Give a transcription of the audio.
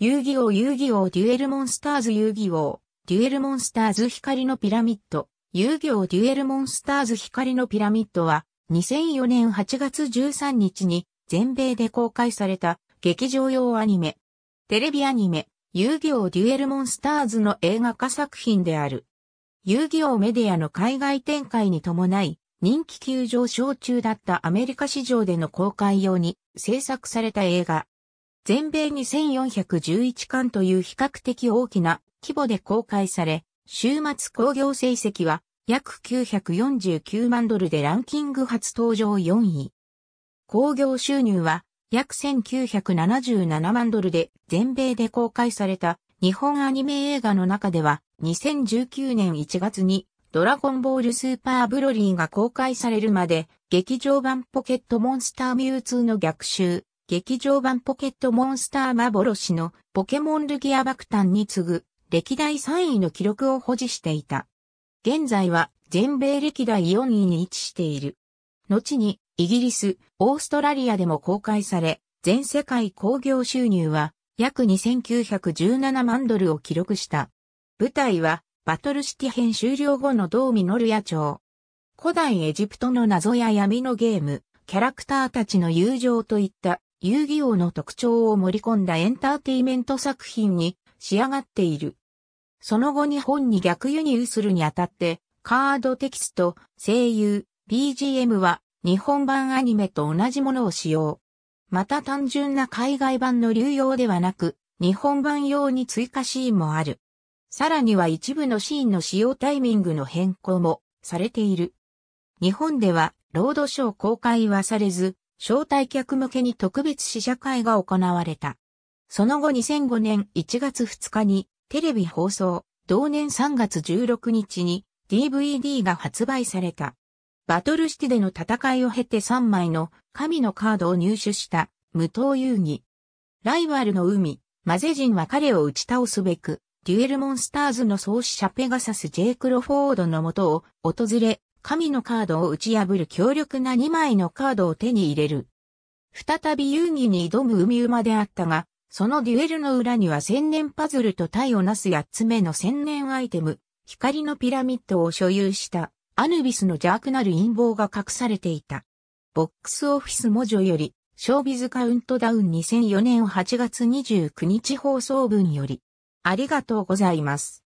遊戯王遊戯王デュエルモンスターズ遊戯王、デュエルモンスターズ光のピラミッド、遊戯王デュエルモンスターズ光のピラミッドは、2004年8月13日に全米で公開された劇場用アニメ、テレビアニメ、遊戯王デュエルモンスターズの映画化作品である。遊戯王メディアの海外展開に伴い、人気急上昇中だったアメリカ市場での公開用に制作された映画、全米2411巻という比較的大きな規模で公開され、週末興行成績は約949万ドルでランキング初登場4位。興行収入は約1977万ドルで全米で公開された日本アニメ映画の中では2019年1月にドラゴンボールスーパーブロリーが公開されるまで劇場版ポケットモンスターミュウツーの逆襲劇場版ポケットモンスター幻のポケモンルギア爆誕に次ぐ歴代3位の記録を保持していた。現在は全米歴代4位に位置している。後にイギリス、オーストラリアでも公開され、全世界興行収入は約2917万ドルを記録した。舞台はバトルシティ編終了後のドーミノルヤ町。古代エジプトの謎や闇のゲーム、キャラクターたちの友情といった遊戯王の特徴を盛り込んだエンターテイメント作品に仕上がっている。その後日本に逆輸入するにあたって、カードテキスト、声優、BGM は日本版アニメと同じものを使用。また単純な海外版の流用ではなく、日本版用に追加シーンもある。さらには一部のシーンの使用タイミングの変更もされている。日本ではロードショー公開はされず、招待客向けに特別試写会が行われた。その後2005年1月2日にテレビ放送、同年3月16日に DVD が発売された。バトルシティでの戦いを経て3枚の神のカードを入手した無党遊戯。ライバルの海、マゼ人は彼を打ち倒すべく、デュエルモンスターズの創始者ペガサス・ジェイ・クロフォードのもとを訪れ、神のカードを打ち破る強力な2枚のカードを手に入れる。再び遊戯に挑む海馬であったが、そのデュエルの裏には千年パズルと体をなす8つ目の千年アイテム、光のピラミッドを所有したアヌビスの邪悪なる陰謀が隠されていた。ボックスオフィス文書より、ショービズカウントダウン2004年8月29日放送分より、ありがとうございます。